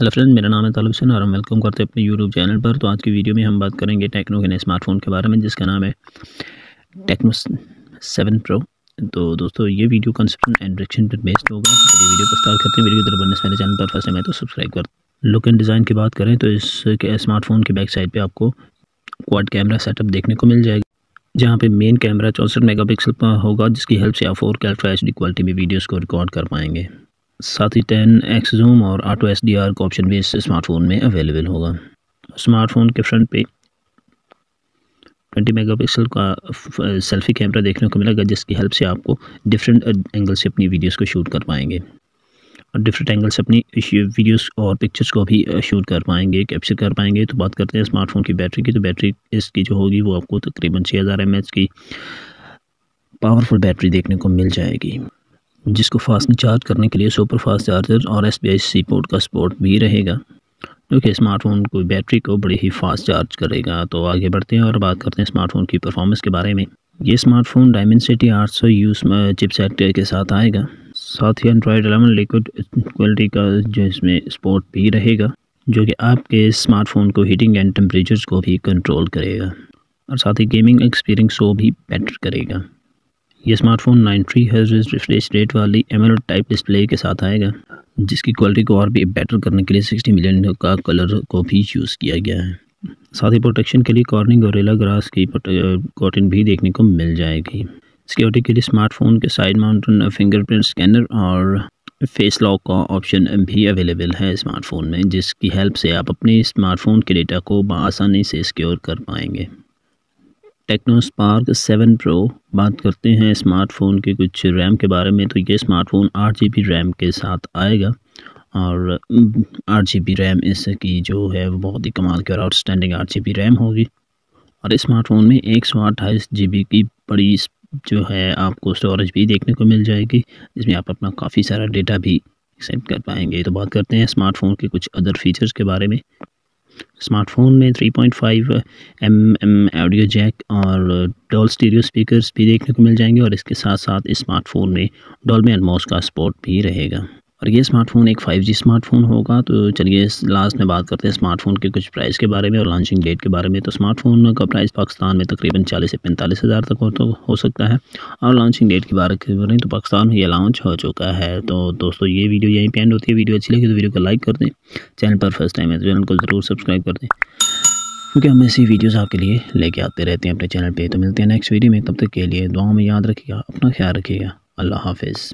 hello friend मेरा नाम है तालब हुसैन और हम वेलकम करते हैं अपने यूट्यूब चैनल पर तो आज की वीडियो में हम बात करेंगे टेक्नो के नए स्मार्टफोन के बारे में जिसका नाम है टेक्नो सेवन प्रो तो दोस्तों ये वीडियो कंसेप्ट एंड डायरेक्शन पर बेस्ड होगा तो ये वीडियो को स्टार्ट करते हैं वीडियो की तरफ बनने मेरे चैनल पर फर्स्ट टाइम है तो सब्सक्राइब कर लुक एंड डिज़ाइन की बात करें तो इस स्मार्टफोन के बैक साइड पर आपको क्वाड कैमरा सेटअप देखने को मिल जाएगा जहाँ पे मेन कैमरा चौंसठ मेगापिक्सल का होगा जिसकी हेल्प से आप four K ultra H quality में वीडियोस को रिकॉर्ड कर पाएंगे साथ ही टेन एक्स जूम और आटो एस डी आर का ऑप्शन भी इस स्मार्टफोन में अवेलेबल होगा स्मार्टफोन के फ्रंट पे 20 मेगापिक्सल का सेल्फी कैमरा देखने को मिलेगा जिसकी हेल्प से आपको डिफरेंट एंगल uh, से अपनी वीडियोस को शूट कर पाएंगे और डिफरेंट एंगल से अपनी वीडियोस और पिक्चर्स को भी शूट uh, कर पाएंगे कैप्चर कर पाएंगे तो बात करते हैं स्मार्टफोन की बैटरी की तो बैटरी इसकी जो होगी वो आपको तकरीबन छः हज़ार एम की पावरफुल बैटरी देखने को मिल जाएगी जिसको फास्ट चार्ज करने के लिए सुपर फास्ट चार्जर और एस बी सी पोर्ट का सपोर्ट भी रहेगा जो कि स्मार्टफोन को बैटरी को बड़ी ही फास्ट चार्ज करेगा तो आगे बढ़ते हैं और बात करते हैं स्मार्टफोन की परफॉर्मेंस के बारे में ये स्मार्टफोन डायमेंसिटी सौ यू चिपसेट के साथ आएगा साथ ही एंड्रॉयड एलेवन लिक्विड क्वालिटी का जो इसमें स्पोर्ट भी रहेगा जो कि आपके स्मार्टफोन को हीटिंग एंड टेम्परेचर को भी कंट्रोल करेगा और साथ ही गेमिंग एक्सपीरियंस को भी बेटर करेगा ये स्मार्टफोन 93 हर्ज रिफ्रेश रेट वाली एम टाइप डिस्प्ले के साथ आएगा जिसकी क्वालिटी को और भी बेटर करने के लिए 60 मिलियन का कलर को भी यूज़ किया गया है साथ ही प्रोटेक्शन के लिए कॉर्निंग और रेला ग्रास की कॉटन भी देखने को मिल जाएगी सिक्योरिटी के लिए स्मार्टफोन के साइड माउंटन फिंगरप्रिंट स्कैनर और फेस लॉक का ऑप्शन भी अवेलेबल है स्मार्टफोन में जिसकी हेल्प से आप अपने स्मार्टफोन के डेटा को आसानी से सिक्योर कर पाएंगे टेक्नो स्पार्क सेवन प्रो बात करते हैं स्मार्टफोन के कुछ रैम के बारे में तो ये स्मार्टफोन आठ जी रैम के साथ आएगा और हम्म, आठ जी रैम इसकी जो है वो बहुत ही कमाल की और आउटस्टैंडिंग आठ जी रैम होगी और स्मार्टफोन में एक सौ अट्ठाईस जी बी की बड़ी जो है आपको स्टोरेज भी देखने को मिल जाएगी जिसमें आप अपना काफ़ी सारा डेटा भी सेंड कर पाएंगे तो बात करते हैं स्मार्टफोन के कुछ अदर फीचर्स के बारे में स्मार्टफोन में 3.5 पॉइंट एम ऑडियो जैक और डॉल स्टीरियो स्पीकर्स भी देखने को मिल जाएंगे और इसके साथ साथ स्मार्टफोन में डॉल में एटमॉस का सपोर्ट भी रहेगा और ये स्मार्टफोन एक 5G स्मार्टफोन होगा तो चलिए लास्ट में बात करते हैं स्मार्टफोन के कुछ प्राइस के बारे में और लॉन्चिंग डेट के बारे में तो स्मार्टफोन का प्राइस पाकिस्तान में तकरीबन चालीस से पैंतालीस हज़ार तक हो, तो हो सकता है और लॉन्चिंग डेट के बारे में तो पाकिस्तान में ये लॉन्च हो चुका है तो दोस्तों ये वीडियो यहीं पर एंड होती है वीडियो अच्छी लगी तो वीडियो को लाइक कर दें चैनल पर फर्स्ट टाइम है तो चैनल को ज़रूर सब्सक्राइब कर दें क्योंकि हम ऐसी वीडियोज़ आपके लिए लेके आते रहते हैं अपने चैनल पर तो मिलते हैं नेक्स्ट वीडियो में तब तक के लिए दुआओं में याद रखिएगा अपना ख्याल रखिएगा अल्लाह हाफिज़